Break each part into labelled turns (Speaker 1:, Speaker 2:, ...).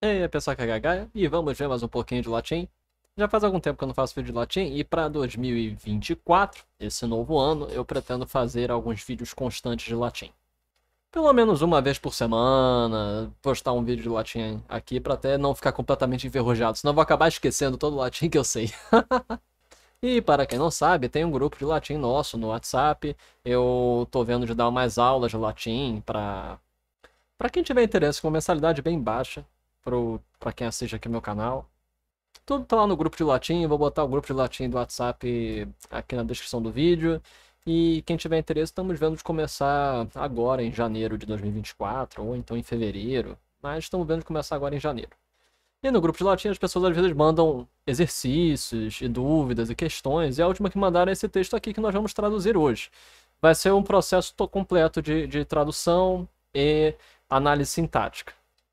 Speaker 1: Ei, aí, pessoal que é e vamos ver mais um pouquinho de latim. Já faz algum tempo que eu não faço vídeo de latim e para 2024, esse novo ano, eu pretendo fazer alguns vídeos constantes de latim. Pelo menos uma vez por semana, postar um vídeo de latim aqui para até não ficar completamente enferrujado, senão vou acabar esquecendo todo o latim que eu sei. E para quem não sabe, tem um grupo de latim nosso no WhatsApp. Eu tô vendo de dar umas aulas de latim para para quem tiver interesse com mensalidade bem baixa para quem assiste aqui meu canal. Tudo tá lá no grupo de latim, vou botar o grupo de latim do WhatsApp aqui na descrição do vídeo. E quem tiver interesse, estamos vendo de começar agora em janeiro de 2024, ou então em fevereiro, mas estamos vendo de começar agora em janeiro. E no grupo de latim as pessoas às vezes mandam exercícios e dúvidas e questões, e a última que mandaram é esse texto aqui que nós vamos traduzir hoje. Vai ser um processo completo de, de tradução e análise sintática.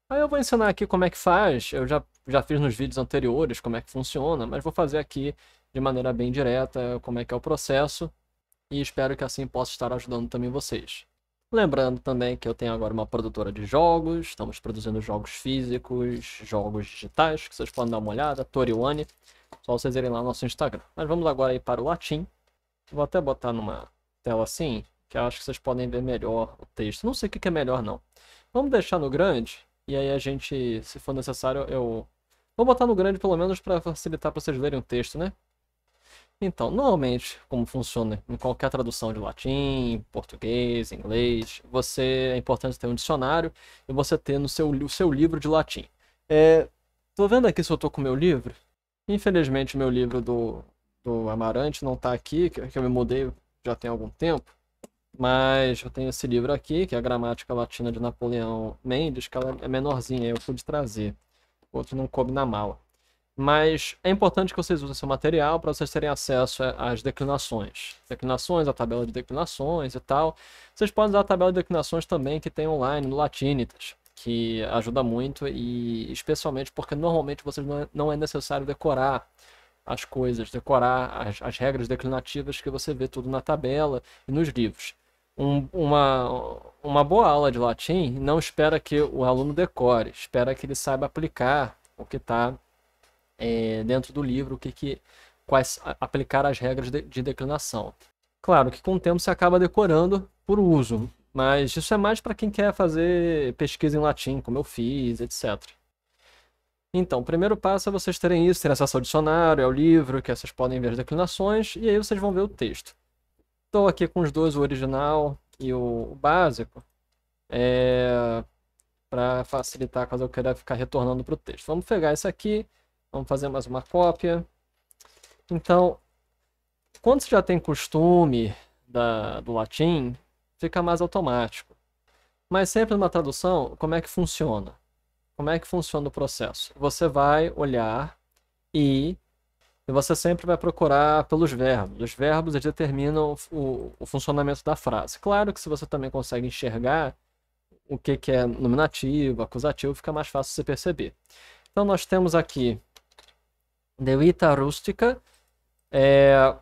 Speaker 1: Aí eu vou ensinar aqui como é que faz, eu já, já fiz nos vídeos anteriores como é que funciona, mas vou fazer aqui de maneira bem direta como é que é o processo e espero que assim possa estar ajudando também vocês. Lembrando também que eu tenho agora uma produtora de jogos, estamos produzindo jogos físicos, jogos digitais, que vocês podem dar uma olhada, Toriwane, só vocês irem lá no nosso Instagram. Mas vamos agora aí para o latim, vou até botar numa tela assim, que eu acho que vocês podem ver melhor o texto, não sei o que é melhor não. Vamos deixar no grande, e aí a gente, se for necessário, eu vou botar no grande pelo menos para facilitar para vocês lerem o texto, né? Então, normalmente, como funciona em qualquer tradução de latim, português, inglês, você é importante ter um dicionário e você ter no seu, o seu livro de latim. É, tô vendo aqui se eu tô com o meu livro. Infelizmente, meu livro do, do Amarante não tá aqui, que, que eu me mudei já tem algum tempo. Mas eu tenho esse livro aqui, que é a Gramática Latina de Napoleão Mendes, que ela é menorzinha, eu pude trazer. Outro não coube na mala. Mas é importante que vocês usem seu material para vocês terem acesso às declinações. Declinações, a tabela de declinações e tal. Vocês podem usar a tabela de declinações também que tem online no Latinitas, que ajuda muito e especialmente porque normalmente vocês não é, é necessário decorar as coisas, decorar as, as regras declinativas que você vê tudo na tabela e nos livros um, uma, uma boa aula de latim não espera que o aluno decore, espera que ele saiba aplicar o que está é, dentro do livro, o que, que quais aplicar as regras de, de declinação. Claro que com o tempo você acaba decorando por uso, mas isso é mais para quem quer fazer pesquisa em latim, como eu fiz, etc. Então, o primeiro passo é vocês terem isso, terem acesso ao dicionário, ao livro, que vocês podem ver as declinações, e aí vocês vão ver o texto. Estou aqui com os dois, o original e o básico, é, para facilitar caso eu queira ficar retornando para o texto. Vamos pegar isso aqui, vamos fazer mais uma cópia. Então, quando você já tem costume da, do latim, fica mais automático. Mas sempre numa tradução, como é que funciona? Como é que funciona o processo? Você vai olhar e e você sempre vai procurar pelos verbos. Os verbos determinam o, o funcionamento da frase. Claro que se você também consegue enxergar o que, que é nominativo, acusativo, fica mais fácil você perceber. Então nós temos aqui de Vita Rústica. É...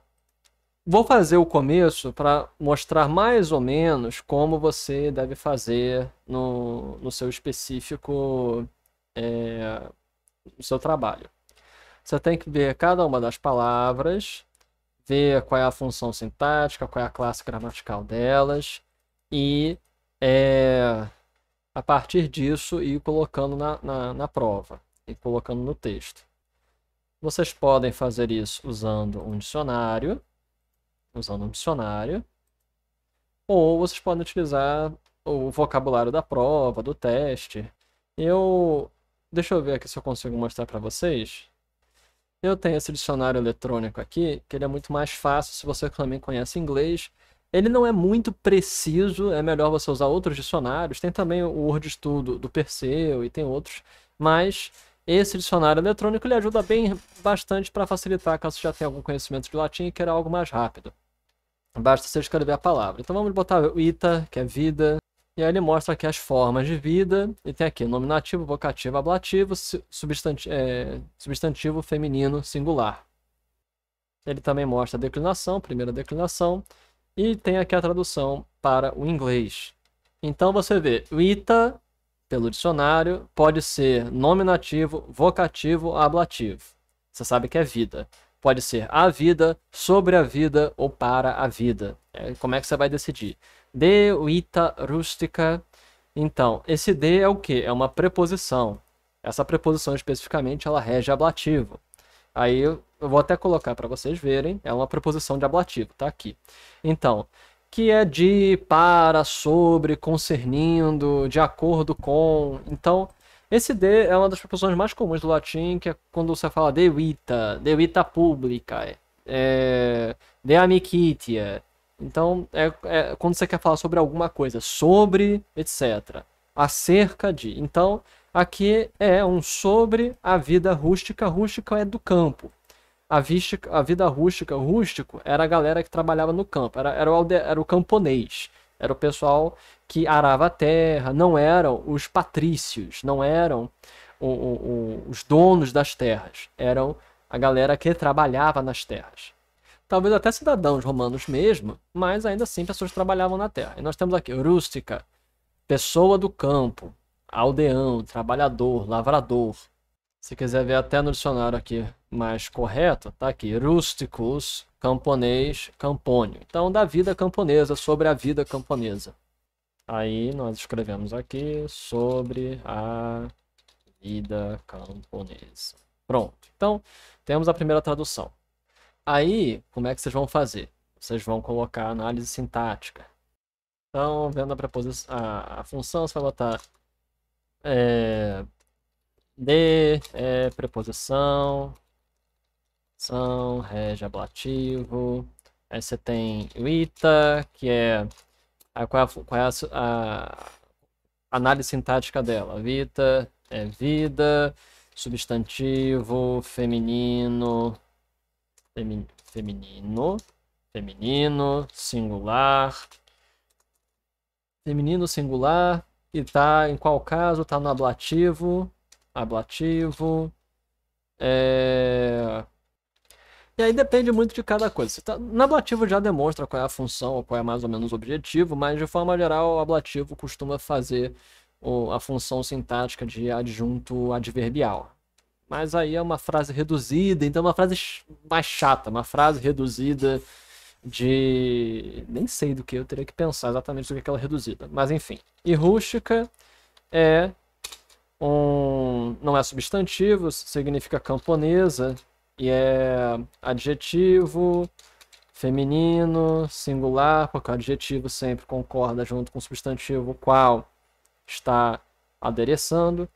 Speaker 1: Vou fazer o começo para mostrar mais ou menos como você deve fazer no, no seu específico, é... no seu trabalho. Você tem que ver cada uma das palavras, ver qual é a função sintática, qual é a classe gramatical delas e é, a partir disso ir colocando na, na, na prova e colocando no texto. Vocês podem fazer isso usando um dicionário, usando um dicionário, ou vocês podem utilizar o vocabulário da prova, do teste. Eu deixa eu ver aqui se eu consigo mostrar para vocês. Eu tenho esse dicionário eletrônico aqui, que ele é muito mais fácil se você também conhece inglês. Ele não é muito preciso, é melhor você usar outros dicionários. Tem também o Word Studio do Perseu e tem outros, mas esse dicionário eletrônico ele ajuda bem bastante para facilitar caso você já tenha algum conhecimento de latim e queira algo mais rápido. Basta você escrever a palavra. Então vamos botar o ita, que é vida, e aí ele mostra aqui as formas de vida, e tem aqui nominativo, vocativo, ablativo, é, substantivo feminino singular. Ele também mostra a declinação, primeira declinação, e tem aqui a tradução para o inglês. Então você vê, ita, pelo dicionário, pode ser nominativo, vocativo, ablativo. Você sabe que é vida. Pode ser a vida, sobre a vida ou para a vida. É como é que você vai decidir? de vita rústica. Então, esse de é o que? É uma preposição. Essa preposição especificamente ela rege ablativo. Aí eu vou até colocar para vocês verem, é uma preposição de ablativo, tá aqui. Então, que é de, para, sobre, concernindo, de acordo com. Então, esse de é uma das preposições mais comuns do latim, que é quando você fala de vita, de vita publica, é, é, de amicitia, então, é, é, quando você quer falar sobre alguma coisa, sobre, etc. Acerca de. Então, aqui é um sobre a vida rústica. Rústica é do campo. A, vística, a vida rústica, rústico, era a galera que trabalhava no campo, era, era, o, alde, era o camponês, era o pessoal que arava a terra, não eram os patrícios, não eram o, o, o, os donos das terras, eram a galera que trabalhava nas terras talvez até cidadãos romanos mesmo, mas ainda assim pessoas que trabalhavam na terra. E nós temos aqui rústica, pessoa do campo, aldeão, trabalhador, lavrador. Se quiser ver até no dicionário aqui mais correto, tá aqui, rústicos, camponês, campônio. Então, da vida camponesa, sobre a vida camponesa. Aí nós escrevemos aqui sobre a vida camponesa. Pronto. Então, temos a primeira tradução. Aí, como é que vocês vão fazer? Vocês vão colocar análise sintática. Então, vendo a, preposição, a, a função, você vai botar é, de, é, preposição, são, rege ablativo. Aí você tem o ita, que é a, qual é a, qual é a, a análise sintática dela. Vita é vida, substantivo, feminino, feminino, feminino, singular, feminino, singular, e tá em qual caso? Tá no ablativo, ablativo, é... E aí depende muito de cada coisa. Tá... No ablativo já demonstra qual é a função, ou qual é mais ou menos o objetivo, mas de forma geral o ablativo costuma fazer a função sintática de adjunto adverbial. Mas aí é uma frase reduzida, então é uma frase mais chata, uma frase reduzida de. Nem sei do que eu teria que pensar exatamente sobre aquela reduzida. Mas enfim. E rústica é um. não é substantivo, significa camponesa, e é adjetivo feminino, singular, porque o adjetivo sempre concorda junto com o substantivo qual está adereçando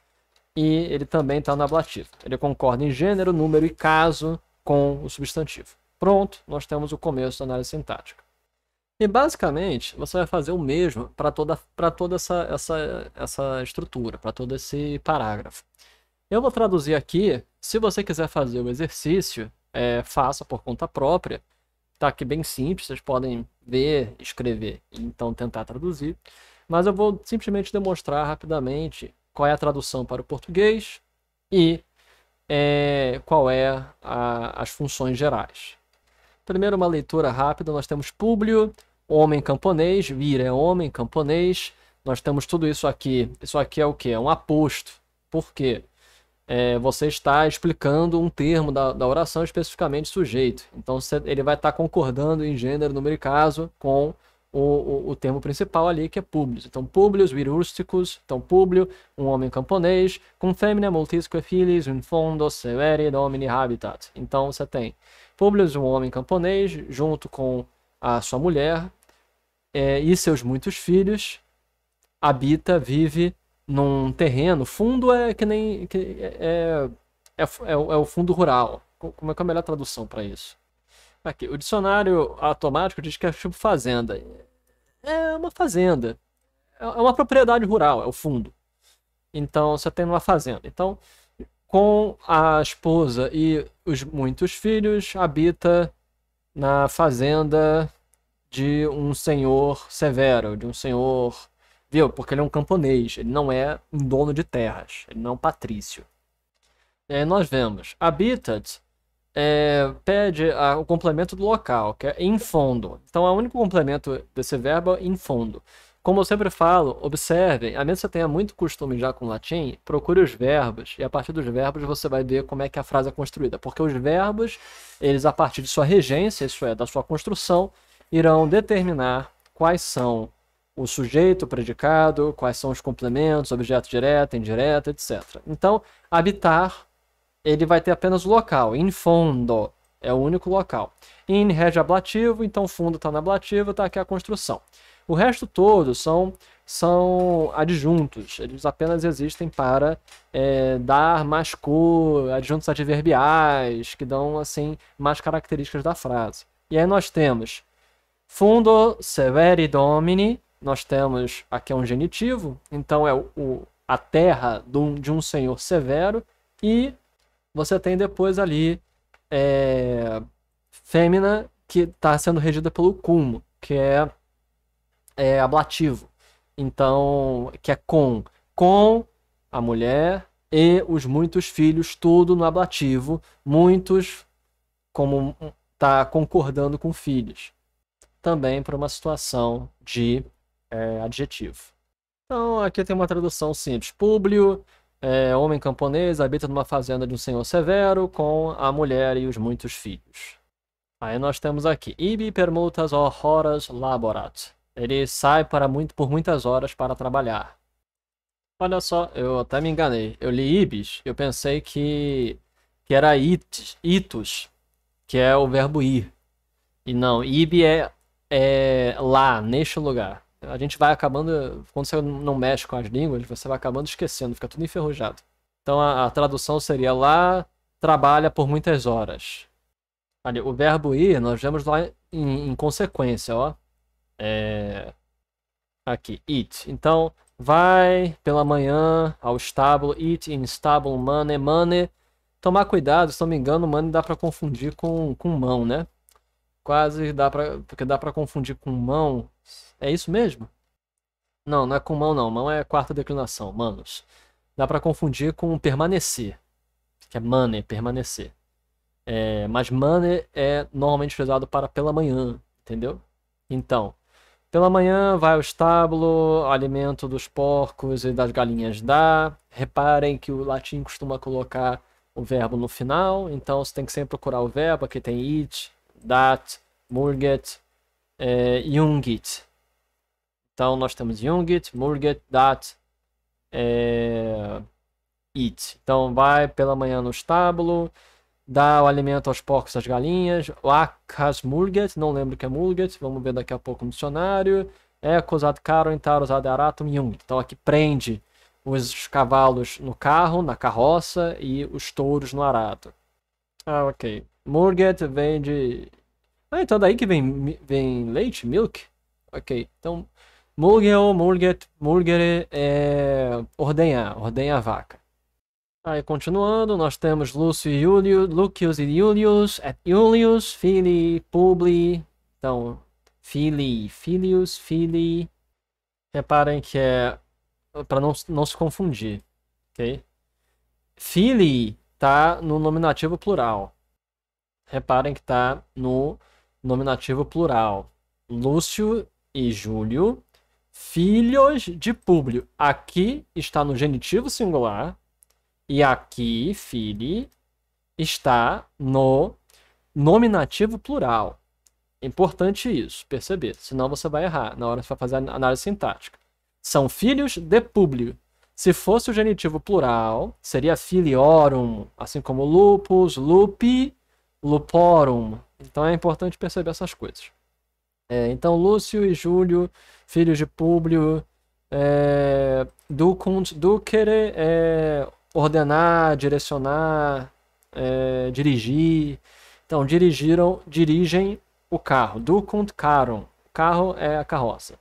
Speaker 1: e ele também está no ablativo. Ele concorda em gênero, número e caso com o substantivo. Pronto, nós temos o começo da análise sintática. E basicamente, você vai fazer o mesmo para toda, pra toda essa, essa, essa estrutura, para todo esse parágrafo. Eu vou traduzir aqui. Se você quiser fazer o exercício, é, faça por conta própria. Está aqui bem simples, vocês podem ver, escrever e então tentar traduzir. Mas eu vou simplesmente demonstrar rapidamente qual é a tradução para o português e é, qual é a, as funções gerais. Primeiro, uma leitura rápida, nós temos Públio, homem camponês, Vira é homem camponês, nós temos tudo isso aqui. Isso aqui é o que? É um aposto. Por quê? É, você está explicando um termo da, da oração especificamente sujeito. Então, ele vai estar concordando em gênero, número e caso com o, o, o termo principal ali, que é Publius. Então, Publius virústicos então Publio, um homem camponês, com fêmea multisque filhos, in fondo severi domini habitat. Então, você tem Publius, um homem camponês, junto com a sua mulher é, e seus muitos filhos, habita, vive num terreno. Fundo é que nem. Que é, é, é, é, o é fundo rural. Como é que é a melhor tradução para isso? Aqui, o dicionário automático diz que é tipo fazenda é uma fazenda. É, é uma propriedade rural, é o fundo. Então você tem uma fazenda. Então, com a esposa e os muitos filhos, habita na fazenda de um senhor severo, de um senhor. Viu? Porque ele é um camponês, ele não é um dono de terras, ele não é um patrício. E aí nós vemos: habitat é, pede a, o complemento do local, que é em fundo. Então, é o único complemento desse verbo é em fundo. Como eu sempre falo, observem, a menos que você tenha muito costume já com latim, procure os verbos e a partir dos verbos você vai ver como é que a frase é construída, porque os verbos, eles a partir de sua regência, isso é, da sua construção, irão determinar quais são o sujeito, o predicado, quais são os complementos, objeto direto, indireto, etc. Então, habitar ele vai ter apenas o local. In fundo é o único local. In rege ablativo, então fundo está no ablativo, está aqui a construção. O resto todo são, são adjuntos, eles apenas existem para é, dar mais cor, adjuntos adverbiais, que dão assim mais características da frase. E aí nós temos fundo severi domini, nós temos aqui é um genitivo, então é o, a terra de um, de um senhor severo, e você tem depois ali é, que está sendo regida pelo Kumo, que é, é ablativo. Então, que é com. Com a mulher e os muitos filhos, tudo no ablativo. Muitos, como está concordando com filhos. Também para uma situação de é, adjetivo. Então, aqui tem uma tradução simples. Públio é, homem camponês, habita numa fazenda de um senhor severo com a mulher e os muitos filhos. Aí nós temos aqui, ibi permutas horas laborat. Ele sai para muito, por muitas horas para trabalhar. Olha só, eu até me enganei. Eu li ibis, eu pensei que, que era it, itus, que é o verbo ir. E não, ibi é, é lá, neste lugar a gente vai acabando, quando você não mexe com as línguas, você vai acabando esquecendo, fica tudo enferrujado. Então a, a tradução seria lá trabalha por muitas horas. Ali, o verbo ir, nós vemos lá em, em consequência, ó. É... Aqui, it. Então, vai pela manhã ao estábulo, it in estábulo, money, money. Tomar cuidado, se não me engano, money dá para confundir com, com mão, né? quase dá para porque dá para confundir com mão. É isso mesmo? Não, não é com mão não, mão é quarta declinação, manos. Dá para confundir com permanecer, que é mane, permanecer. É, mas mane é normalmente usado para pela manhã, entendeu? Então, pela manhã vai ao estábulo, alimento dos porcos e das galinhas dá. Reparem que o latim costuma colocar o verbo no final, então você tem que sempre procurar o verbo, aqui tem it, Dat, Murget, eh, Jungit. Então nós temos Jungit, Murget, Dat, eh, It. Então vai pela manhã no estábulo, dá o alimento aos porcos e às galinhas. Akas Murget, não lembro o que é Murget, vamos ver daqui a pouco no dicionário. caro Karon, Tarosat Aratum, Jung. Então aqui prende os cavalos no carro, na carroça e os touros no arado. Ah, ok. Murget vem de. Ah, então daí que vem, vem leite, milk? Ok, então Murger ou Murget, Murger é eh, ordenhar, ordenha a vaca. Aí continuando, nós temos Lúcio e Julius, Lucius e Julius, et Julius, Fili, Publi, então Fili, Filius, Fili. Reparem que é para não, não se confundir, ok? Fili tá no nominativo plural reparem que está no nominativo plural. Lúcio e Júlio, filhos de Públio. Aqui está no genitivo singular e aqui, filho, está no nominativo plural. Importante isso, perceber, senão você vai errar na hora de fazer a análise sintática. São filhos de Públio. Se fosse o genitivo plural, seria filiorum, assim como lupus, lupi Luporum. Então é importante perceber essas coisas. É, então, Lúcio e Júlio, filhos de Públio, é, ducunt, ducere é ordenar, direcionar, é, dirigir. Então, dirigiram, dirigem o carro. Ducunt carum. O carro é a carroça.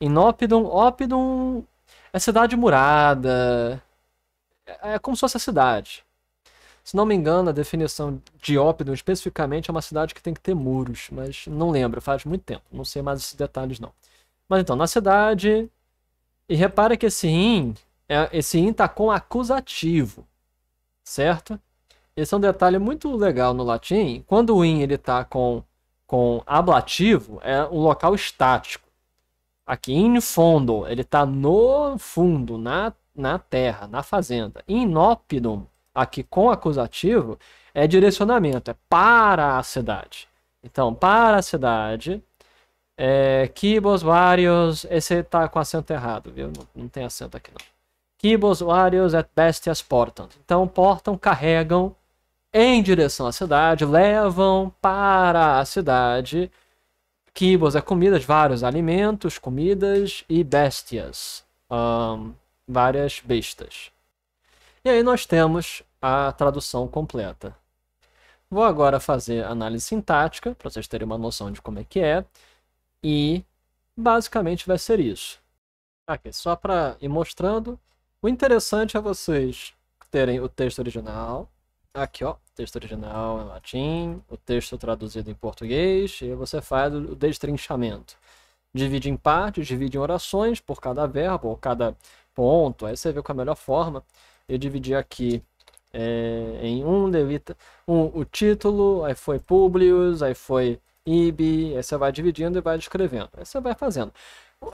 Speaker 1: Inopidum, Opidum, Opidum é cidade murada. É, é como se fosse a cidade. Se não me engano, a definição de Ópidum especificamente é uma cidade que tem que ter muros, mas não lembro, faz muito tempo, não sei mais esses detalhes não. Mas então, na cidade. E repara que esse in, é, esse in tá com acusativo, certo? Esse é um detalhe muito legal no latim. Quando o in ele tá com, com ablativo, é um local estático. Aqui, in fundo, ele tá no fundo, na, na terra, na fazenda. In opidum aqui com acusativo é direcionamento, é para a cidade. Então, para a cidade, é, quibos vários. Esse tá com acento errado, viu? Não, não tem acento aqui não. Que vários et bestias portam. Então, portam, carregam em direção à cidade, levam para a cidade. Kibos é comidas, vários alimentos, comidas e bestias. Um, várias bestas. E aí nós temos a tradução completa. Vou agora fazer análise sintática, para vocês terem uma noção de como é que é. E basicamente vai ser isso. Aqui, só para ir mostrando. O interessante é vocês terem o texto original. Aqui, ó, texto original em latim, o texto traduzido em português, e você faz o destrinchamento. Divide em partes, divide em orações por cada verbo ou cada ponto, aí você vê qual é a melhor forma eu dividi aqui é, em um, deleta um, o título, aí foi Publius, aí foi IB, aí você vai dividindo e vai descrevendo. Aí você vai fazendo.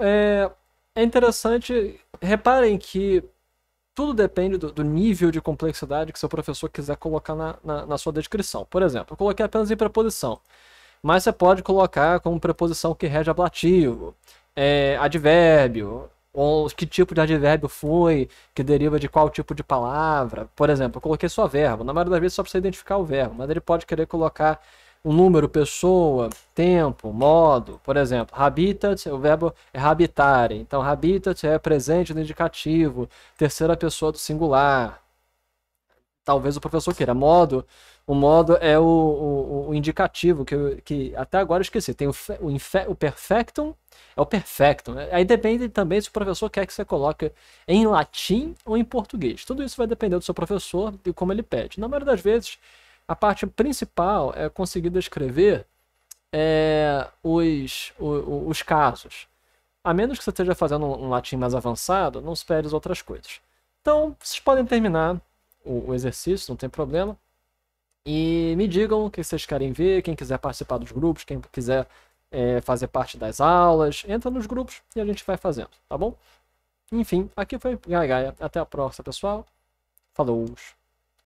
Speaker 1: É, é interessante, reparem que tudo depende do, do, nível de complexidade que seu professor quiser colocar na, na, na, sua descrição. Por exemplo, eu coloquei apenas em preposição, mas você pode colocar como preposição que rege ablativo, é, advérbio, ou que tipo de advérbio foi, que deriva de qual tipo de palavra. Por exemplo, eu coloquei só verbo. Na maioria das vezes só precisa identificar o verbo, mas ele pode querer colocar um número, pessoa, tempo, modo. Por exemplo, habitat, o verbo é habitare. Então, habitat é presente no indicativo, terceira pessoa do singular. Talvez o professor queira. Modo, o modo é o, o, o indicativo, que, que até agora eu esqueci. Tem o, o, o perfectum é o perfecto. Né? Aí depende também se o professor quer que você coloque em latim ou em português. Tudo isso vai depender do seu professor e como ele pede. Na maioria das vezes, a parte principal é conseguir descrever é, os, os casos. A menos que você esteja fazendo um latim mais avançado, não espere as outras coisas. Então, vocês podem terminar o, o exercício, não tem problema. E me digam o que vocês querem ver, quem quiser participar dos grupos, quem quiser é, fazer parte das aulas, entra nos grupos e a gente vai fazendo, tá bom? Enfim, aqui foi Gaia. Até a próxima, pessoal. Falou!